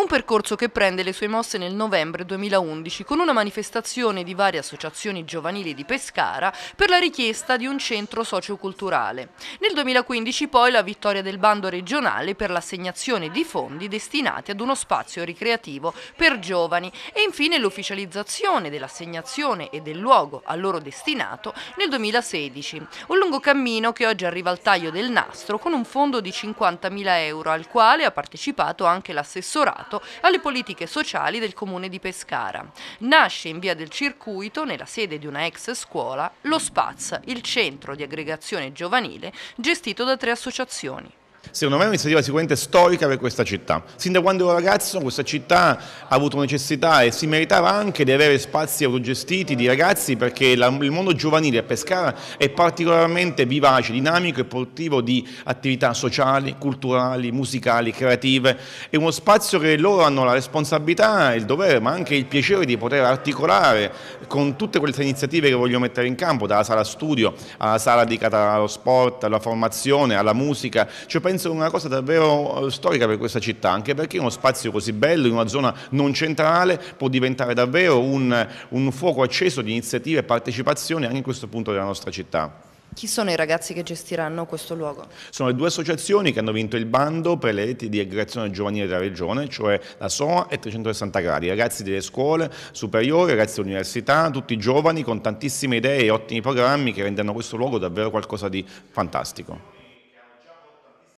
Un percorso che prende le sue mosse nel novembre 2011 con una manifestazione di varie associazioni giovanili di Pescara per la richiesta di un centro socioculturale. Nel 2015 poi la vittoria del bando regionale per l'assegnazione di fondi destinati ad uno spazio ricreativo per giovani e infine l'ufficializzazione dell'assegnazione e del luogo a loro destinato nel 2016. Un lungo cammino che oggi arriva al taglio del nastro con un fondo di 50.000 euro al quale ha partecipato anche l'assessorato dedicato alle politiche sociali del comune di Pescara. Nasce in via del circuito, nella sede di una ex scuola, lo Spaz, il centro di aggregazione giovanile gestito da tre associazioni. Secondo me è un'iniziativa sicuramente storica per questa città. Sin da quando ero ragazzo questa città ha avuto necessità e si meritava anche di avere spazi autogestiti di ragazzi perché la, il mondo giovanile a Pescara è particolarmente vivace, dinamico e portivo di attività sociali, culturali, musicali, creative. È uno spazio che loro hanno la responsabilità, il dovere ma anche il piacere di poter articolare con tutte queste iniziative che voglio mettere in campo, dalla sala studio alla sala dedicata allo sport, alla formazione, alla musica. Cioè, penso una cosa davvero eh, storica per questa città, anche perché uno spazio così bello in una zona non centrale può diventare davvero un, un fuoco acceso di iniziative e partecipazione anche in questo punto della nostra città. Chi sono i ragazzi che gestiranno questo luogo? Sono le due associazioni che hanno vinto il bando per le reti di aggregazione giovanile della regione, cioè la SOA e 360 gradi, ragazzi delle scuole superiori, ragazzi dell'università, tutti giovani con tantissime idee e ottimi programmi che renderanno questo luogo davvero qualcosa di fantastico.